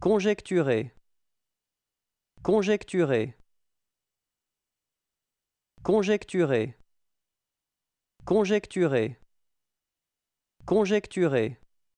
Conjecturer. Conjecturer. Conjecturer. Conjecturer. Conjecturer.